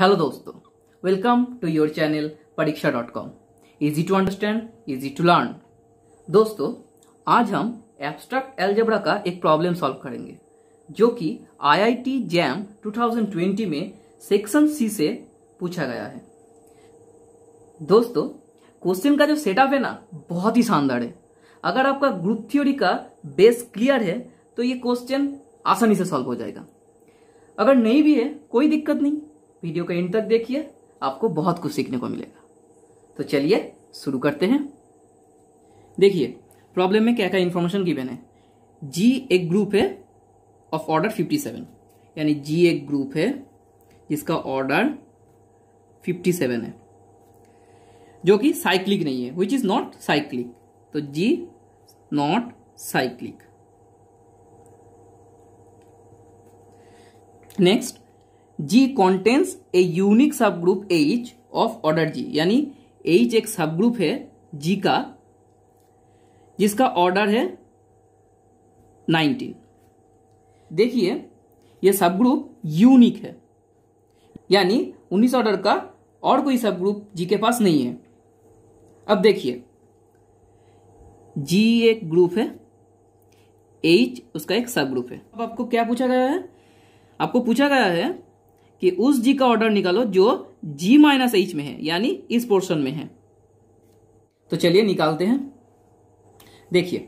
Hello दोस्तों welcome to your channel Pariksha dot com easy to understand easy to learn दोस्तों आज हम abstract algebra का एक प्रॉब्लम सॉल्व करेंगे जो कि आईआईटी जैम 2020 में सेक्शन सी से पूछा गया है दोस्तों क्वेश्चन का जो सेटअप है ना बहुत ही शानदार है अगर आपका ग्रुप थ्योरी का बेस क्लियर है तो ये क्वेश्चन आसानी से सॉल्व हो जाएगा अगर नहीं भी है कोई दिक्कत नहीं वीडियो को एंड तक देखिए आपको बहुत कुछ सीखने को मिलेगा तो चलिए शुरू करते हैं देखिए प्रॉब्लम में क्या क्या इन्फॉर्मेशन गिवन है जी एक ग्रुप है ऑफ ऑर्डर 57 यानी जी एक ग्रुप है जिसका ऑर्डर 57 है जो कि साइक्लिक नहीं है विच इज नॉट साइक्लिक तो G not cyclic next G contains a unique subgroup H of order G यानी एच एक सब ग्रुप है जी का जिसका ऑर्डर है नाइनटीन देखिए यह सब ग्रुप यूनिक है यानी उन्नीस ऑर्डर का और कोई सब ग्रुप जी के पास नहीं है अब देखिए जी एक ग्रुप है एच उसका एक सब ग्रुप है अब आपको क्या पूछा गया है आपको पूछा गया है कि उस जी का ऑर्डर निकालो जो जी माइनस एच में है यानी इस पोर्शन में है तो चलिए निकालते हैं देखिए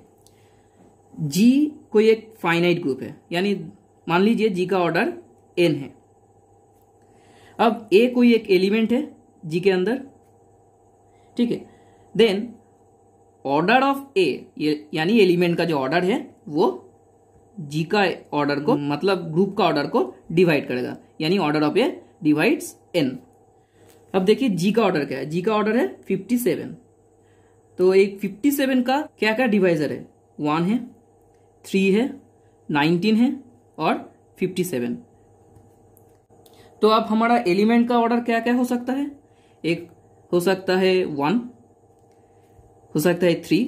जी कोई एक फाइनाइट ग्रुप है यानी मान लीजिए जी का ऑर्डर एन है अब ए कोई एक एलिमेंट है जी के अंदर ठीक है देन ऑर्डर ऑफ ए यानी एलिमेंट का जो ऑर्डर है वो जी का ऑर्डर को हम्म। मतलब ग्रुप का ऑर्डर को डिवाइड करेगा यानी order of a divides n अब देखिए जी का ऑर्डर क्या है जी का ऑर्डर है फिफ्टी सेवन तो एक फिफ्टी सेवन का क्या क्या डिवाइजर है वन है थ्री है नाइनटीन है और फिफ्टी सेवन तो अब हमारा एलिमेंट का ऑर्डर क्या क्या हो सकता है एक हो सकता है वन हो सकता है थ्री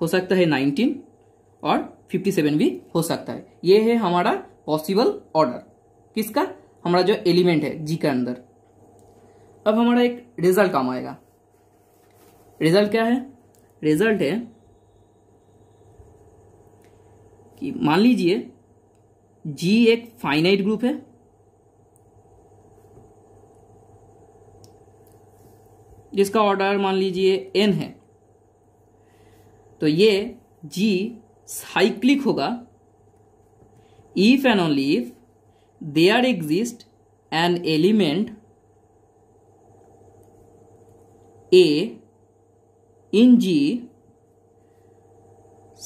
हो सकता है नाइनटीन और 57 भी हो सकता है ये है हमारा पॉसिबल ऑर्डर किसका हमारा जो एलिमेंट है जी के अंदर अब हमारा एक रिजल्ट काम आएगा रिजल्ट क्या है रिजल्ट है कि मान लीजिए जी एक फाइनाइट ग्रुप है जिसका ऑर्डर मान लीजिए एन है तो ये जी साइक्लिक होगा if and only if are exist an element a in G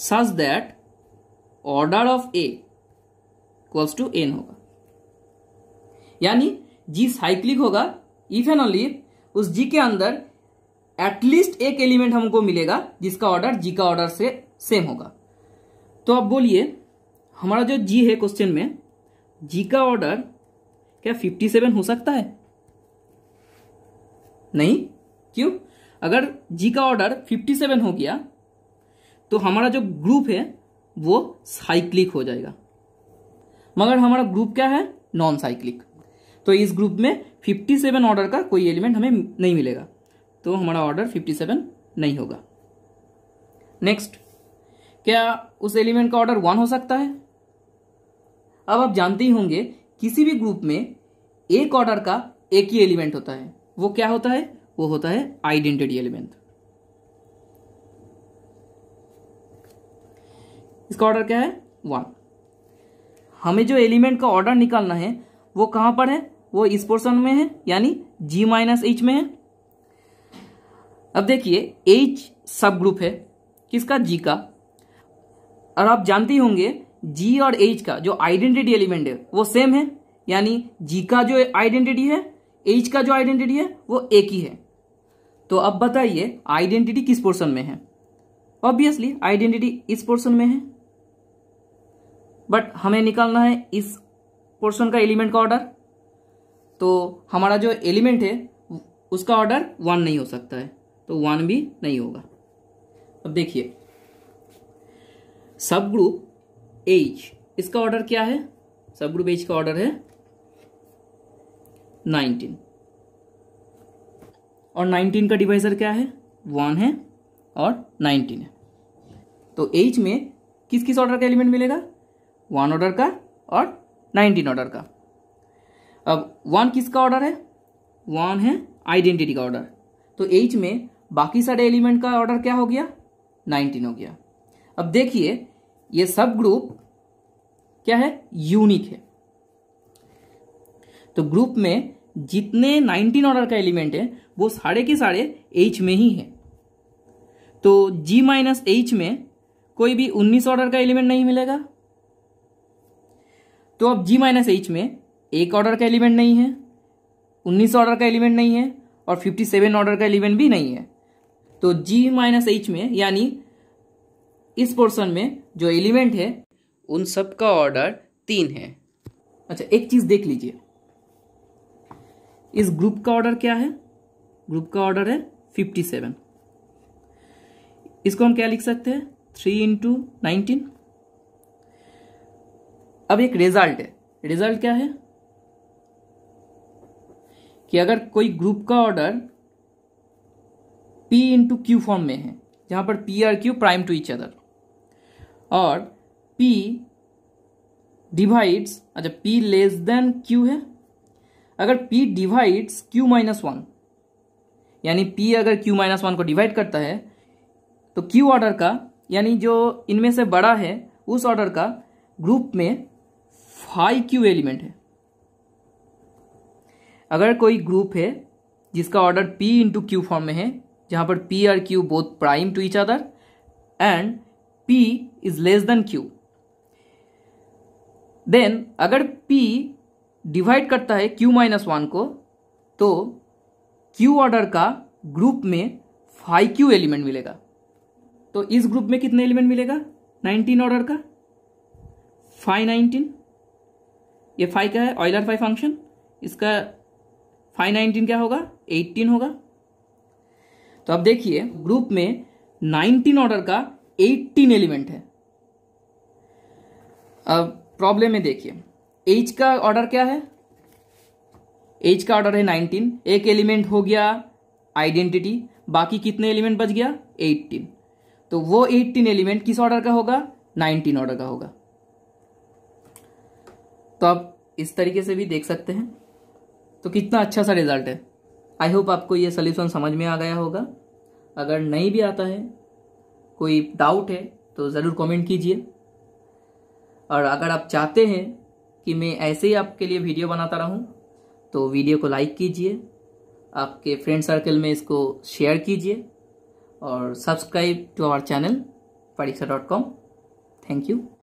such that order of a equals to n होगा यानी जी साइक्लिक होगा इफ एंड इफ उस जी के अंदर एटलीस्ट एक एलिमेंट हमको मिलेगा जिसका ऑर्डर जी का ऑर्डर से सेम होगा तो आप बोलिए हमारा जो जी है क्वेश्चन में जी का ऑर्डर क्या फिफ्टी सेवन हो सकता है नहीं क्यों अगर जी का ऑर्डर फिफ्टी सेवन हो गया तो हमारा जो ग्रुप है वो साइक्लिक हो जाएगा मगर हमारा ग्रुप क्या है नॉन साइक्लिक तो इस ग्रुप में 57 ऑर्डर का कोई एलिमेंट हमें नहीं मिलेगा तो हमारा ऑर्डर 57 नहीं होगा नेक्स्ट क्या उस एलिमेंट का ऑर्डर वन हो सकता है अब आप जानते ही होंगे किसी भी ग्रुप में एक ऑर्डर का एक ही एलिमेंट होता है वो क्या होता है वो होता है आइडेंटिटी एलिमेंट इसका ऑर्डर क्या है वन हमें जो एलिमेंट का ऑर्डर निकालना है वो कहां पर है वो इस पोर्शन में है यानी जी माइनस एच में है अब देखिए एच सब ग्रुप है किसका जी का और आप जानते होंगे जी और एच का जो आइडेंटिटी एलिमेंट है वो सेम है यानी जी का जो आइडेंटिटी है एच का जो आइडेंटिटी है वो एक ही है तो अब बताइए आइडेंटिटी किस पोर्शन में है ऑब्वियसली आइडेंटिटी इस पोर्शन में है बट हमें निकालना है इस पोर्शन का एलिमेंट का ऑर्डर तो हमारा जो एलिमेंट है उसका ऑर्डर वन नहीं हो सकता है तो वन भी नहीं होगा अब देखिए सब ग्रुप एच इसका ऑर्डर क्या है सब ग्रुप एच का ऑर्डर है नाइनटीन और नाइनटीन का डिवाइजर क्या है वन है और नाइनटीन है तो एच में किस किस ऑर्डर का एलिमेंट मिलेगा वन ऑर्डर का और नाइनटीन ऑर्डर का अब वन किसका ऑर्डर है वन है आइडेंटिटी का ऑर्डर तो एच में बाकी सारे एलिमेंट का ऑर्डर क्या हो गया नाइनटीन हो गया अब देखिए ये सब ग्रुप क्या है यूनिक है तो ग्रुप में जितने 19 ऑर्डर का एलिमेंट है वो साढ़े के साढ़े एच में ही है तो जी माइनस एच में कोई भी 19 ऑर्डर का एलिमेंट नहीं मिलेगा तो अब जी माइनस एच में एक ऑर्डर का एलिमेंट नहीं है 19 ऑर्डर का एलिमेंट नहीं है और 57 ऑर्डर का एलिमेंट भी नहीं है तो जी माइनस एच में यानी इस पोर्शन में जो एलिमेंट है उन सब का ऑर्डर तीन है अच्छा एक चीज देख लीजिए इस ग्रुप का ऑर्डर क्या है ग्रुप का ऑर्डर है फिफ्टी सेवन इसको हम क्या लिख सकते हैं थ्री इंटू नाइनटीन अब एक रिजल्ट है रिजल्ट क्या है कि अगर कोई ग्रुप का order P into Q form में है जहां पर P are Q prime to each other और P डिवाइड्स अच्छा P लेस देन Q है अगर P divides Q minus one यानी P अगर Q माइनस वन को डिवाइड करता है तो Q ऑर्डर का यानी जो इनमें से बड़ा है उस ऑर्डर का ग्रुप में फाइव क्यू एलिमेंट है अगर कोई ग्रुप है जिसका order P into Q form में है जहाँ पर P और Q both prime to each other and P is less than Q then अगर P डिवाइड करता है Q माइनस वन को तो Q ऑर्डर का ग्रुप में फाइव क्यू एलिमेंट मिलेगा तो इस ग्रुप में कितने एलिमेंट मिलेगा नाइनटीन ऑर्डर का फाइव नाइनटीन ये फाइव क्या है ऑयलर फाइव फंक्शन इसका फाइव नाइनटीन क्या होगा एट्टीन होगा तो अब देखिए ग्रुप में नाइनटीन ऑर्डर का एटीन एलिमेंट है अब प्रॉब्लम में देखिए एच का ऑर्डर क्या है एच का ऑर्डर है नाइनटीन एक एलिमेंट हो गया आइडेंटिटी बाकी कितने एलिमेंट बच गया एट्टीन तो वो एट्टीन एलिमेंट किस ऑर्डर का होगा नाइनटीन ऑर्डर का होगा तो आप इस तरीके से भी देख सकते हैं तो कितना अच्छा सा रिजल्ट है आई होप आपको ये सोल्यूशन समझ में आ गया होगा अगर नहीं भी आता है कोई डाउट है तो ज़रूर कमेंट कीजिए और अगर आप चाहते हैं कि मैं ऐसे ही आपके लिए वीडियो बनाता रहूं तो वीडियो को लाइक कीजिए आपके फ्रेंड सर्कल में इसको शेयर कीजिए और subscribe to our channel Pariksha dot com thank you